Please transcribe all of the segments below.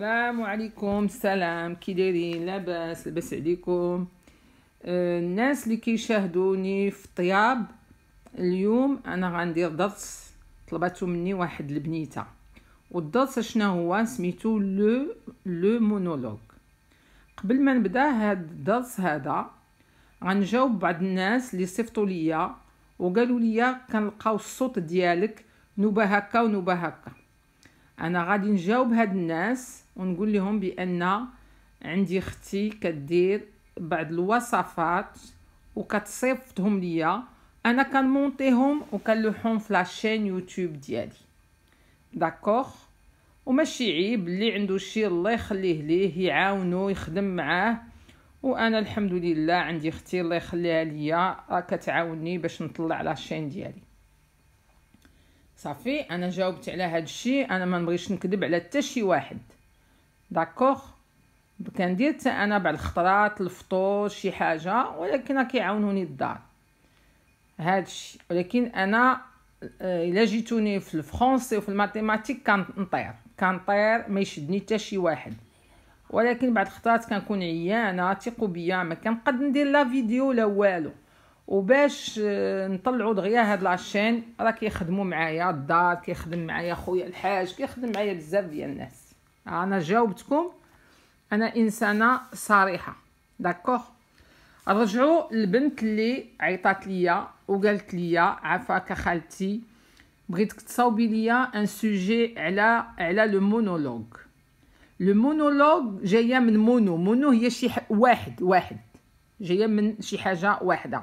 السلام عليكم السلام كي دايرين لاباس لاباس عليكم أه، الناس اللي كيشاهدوني في طياب اليوم انا غندير درس طلباتو مني واحد البنيته والدرس شنو هو سميتو لو لو مونولوغ قبل ما نبدا هاد الدرس هذا غنجاوب بعض الناس اللي صيفطوا ليا وقالوا ليا كنلقاو الصوت ديالك نوبه هكا ونوبه هكا انا غادي نجاوب هاد الناس ونقول لهم بان عندي اختي كدير بعض الوصفات وكتصيفطهم ليا انا كنمونطيهم وكنلوحهم في لاشين يوتيوب ديالي داكوغ وماشي عيب اللي عنده شي الله يخليه ليه يعاونو يخدم معاه وانا الحمد لله عندي اختي الله يخليها ليا كتعاوني باش نطلع لاشين ديالي صافي انا جاوبت على هذا الشيء انا ما نبغيش نكذب على حتى شي واحد داكوغ كندير حتى انا بعض الخطرات الفطور شي حاجه ولكن كيعاونوني الدار هذا الشيء ولكن انا آه، الا جيتوني في الفرونسي وفي الماتيماتيك كنطير كنطير ما يشدني حتى شي واحد ولكن بعد خطرات كنكون عيانه تيقوا بيا ما كنقد ندير لا فيديو لا والو وباش آه، نطلعوا دغيا هاد العشان راه كيخدموا معايا الدار كيخدم معايا خويا الحاج كيخدم معايا بزاف ديال الناس انا جاوبتكم انا انسانه صريحه داكوغ رجعوا البنت اللي عيطات ليا وقالت ليا عفاك خالتي بغيتك تصاوبي ليا ان سوجي على على لو مونولوغ لو مونولوغ جايه من مونو مونو هي شي واحد واحد جايه من شي حاجه واحده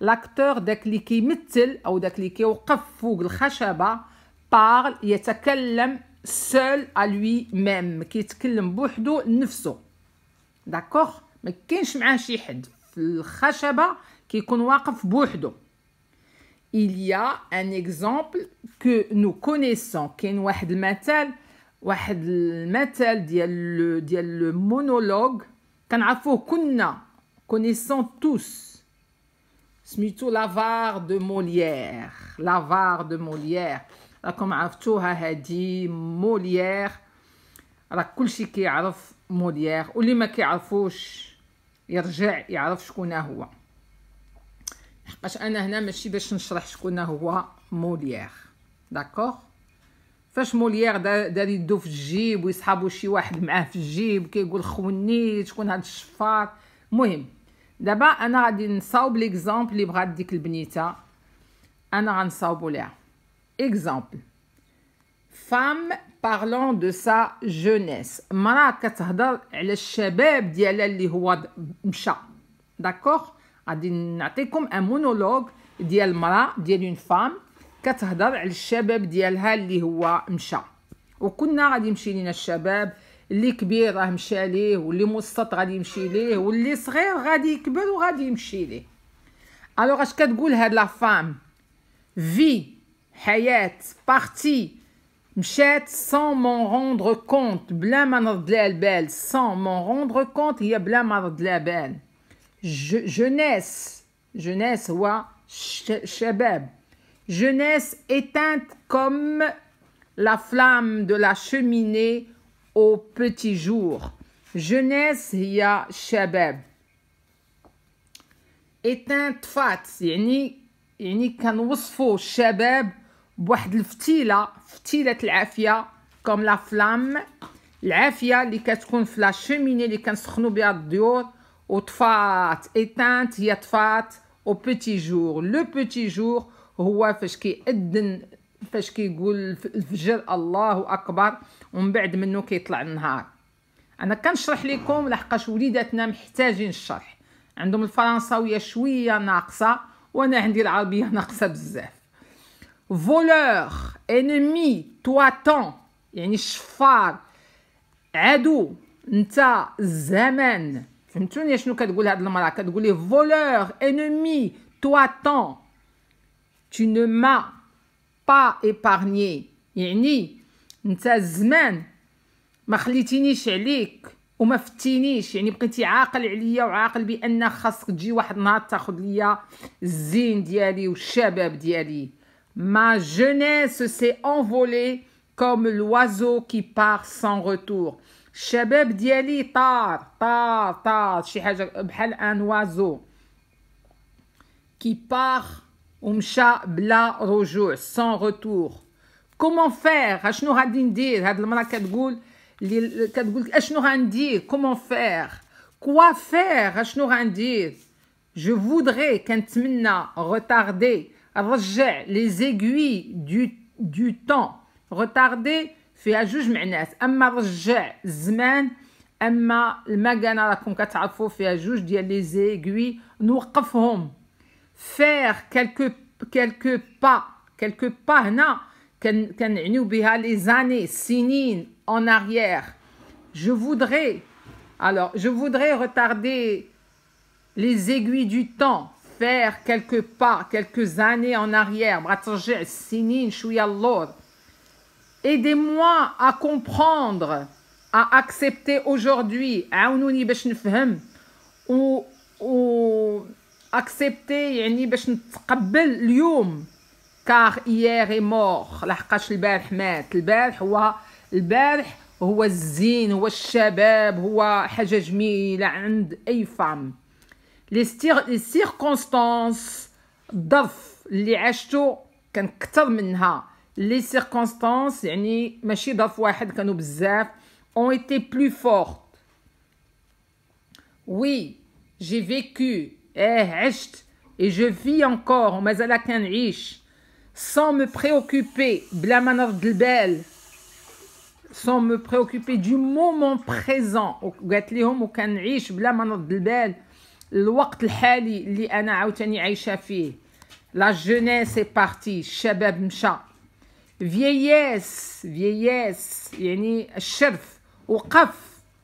لاكتور داك اللي كيمثل او داك اللي كيوقف فوق الخشبه بارل يتكلم سول ا لوي ميم كيتكلم بوحدو نفسه داكوغ ما كاينش معاه شي حد في الخشبه كيكون واقف بوحدو il y a un exemple que nous connaissons كاين واحد المثال واحد المثال ديال ديال مونولوغ كنعرفوه كنا connaissons tous سميتو لافار دو موليير لافار دو موليير راكم عرفتوها هادي موليير راه كلشي كيعرف موليير واللي ما كيعرفوش يرجع يعرف شكون هو حقاش انا هنا ماشي باش نشرح شكون هو موليير داكوغ فاش موليير دار يدو في الجيب ويصحابو شي واحد معاه في الجيب كيقول خوني شكون هاد الشفار مهم دابا انا غادي نصاوب ليكزامبل اللي بغات ديك البنيته انا غنصاوبو ليها اكزامبل فام بارلون دو سا جونيس مرا كتهضر على الشباب ديالها اللي هو مشى داكوغ غادي نعطيكم ان مونولوغ ديال مرا ديال اون فام كتهضر على الشباب ديالها اللي هو مشى وكنا غادي يمشي لينا الشباب le qui grand va les le et le les va alors ce que dit la Vie, vie hayat partie مشات sans m'en rendre compte Blam sans m'en rendre compte je بلا jeunesse jeunesse jeunesse éteinte comme la flamme de la cheminée au petit jour. Jeunesse هي شباب. éteinte fat يعني يعني كنوصفوا الشباب بواحد الفتيله فتيله العافيه كوم لا فلام العافيه اللي كتكون في لا شوميني اللي كنسخنوا بها الديور وطفات ايتانت هي طفات او بيتي جور لو بيتي جور هو فاش كيأذن فاش كيقول الفجر الله اكبر ومن بعد منه كيطلع النهار انا كنشرح لكم لحقاش وليداتنا محتاجين الشرح عندهم الفرنساويه شويه ناقصه وانا عندي العربيه ناقصه بزاف فولور انمي تواتون يعني الشفار عدو انت الزمان فهمتوني شنو كتقول هاد المراه كتقول لي فولور انمي تواتون tu ne m'as با ايبارني يعني انت الزمان ما خليتينيش عليك وما فتينيش يعني بقيتي عاقل عليا وعاقل بان خاصك تجي واحد النهار تاخذ ليا الزين ديالي والشباب ديالي ما جونيس سي انفولي كوم لوازو كي بار سان روتور الشباب ديالي طار طار طار شي حاجه بحال ان وازو كي بار Umcha bla rojo, sans retour. Comment faire Comment faire Quoi faire Je voudrais qu'un retarder, rejet les aiguilles du, du temps. Retarder, fait à juge ménès. Amma Zman. magana la fait à les aiguilles, nous faire quelques, quelques pas, quelques pas, les années, sinine en arrière. Je voudrais, alors, je voudrais retarder les aiguilles du temps, faire quelques pas, quelques années en arrière. Aidez-moi à comprendre, à accepter aujourd'hui. Ou اكسبتي يعني باش نتقبل اليوم كار ايير اي مور لحقاش البارح مات البارح هو البارح هو الزين هو الشباب هو حاجه جميله عند اي فام لي ستير لي سيركونستانس الظرف اللي عاشتو كان كتر منها لي سيركونستانس يعني ماشي ظرف واحد كانوا بزاف اون ايتي بلو فورت وي جي فيكو Et eh, h'est et je vis encore mais à laquelle je sans me préoccuper blamanordlebel sans me préoccuper du moment présent ou quatrième ou quelle je blamanordlebel l'ouatleheli li ana outeni aishafie la jeunesse est partie shabemcha vieillesse vieillesse yeni sharf ou kaf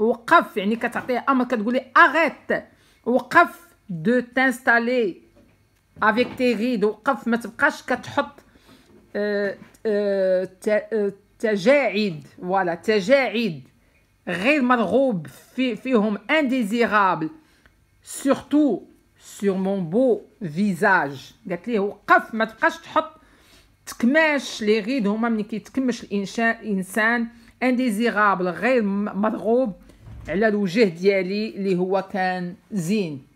ou kaf yeni katagia ama kateguli agat ou kaf دو تانستالي افيك تي غيد وقف ما تبقاش كتحط تجاعيد ولا تجاعيد غير مرغوب في فيهم انديزيرابل سورتو سور مون بو فيزاج قالت ليه وقف ما تبقاش تحط تكماش لي غيد هما ملي كيتكمش الانسان انديزيرابل غير مرغوب على الوجه ديالي اللي هو كان زين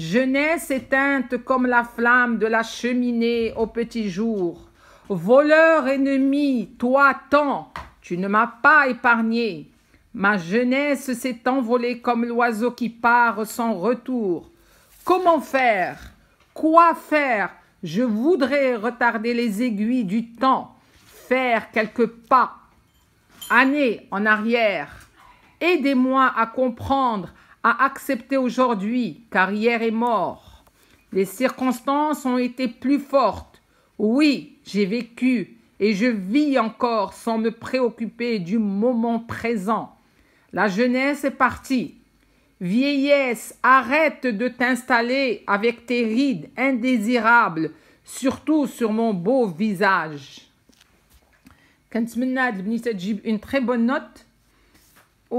Jeunesse éteinte comme la flamme de la cheminée au petit jour. Voleur ennemi, toi tant, tu ne m'as pas épargné. Ma jeunesse s'est envolée comme l'oiseau qui part sans retour. Comment faire Quoi faire Je voudrais retarder les aiguilles du temps, faire quelques pas, années en arrière. Aidez-moi à comprendre, accepter aujourd'hui, car hier est mort. Les circonstances ont été plus fortes. Oui, j'ai vécu et je vis encore sans me préoccuper du moment présent. La jeunesse est partie. Vieillesse, arrête de t'installer avec tes rides indésirables, surtout sur mon beau visage. une très bonne note و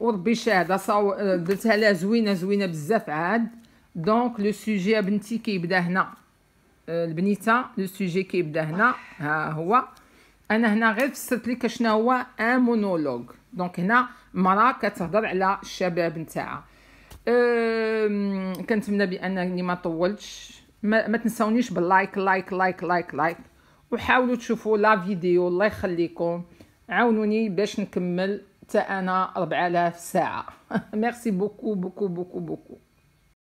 وربي شاهده صاو درتها لها زوينه زوينه بزاف عاد دونك لو سوجي بنتي كيبدا هنا أه، البنيته لو سوجي كيبدا هنا ها هو انا هنا غير فسرت لك شنو هو ان مونولوغ دونك هنا مرا كتهضر على الشباب نتاعها أه كنتمنى بانني ما طولتش ما, ما تنساونيش باللايك لايك لايك لايك لايك وحاولوا تشوفوا لا فيديو الله يخليكم عاونوني باش نكمل حتى انا 4000 ساعه ميرسي بوكو بوكو بوكو بوكو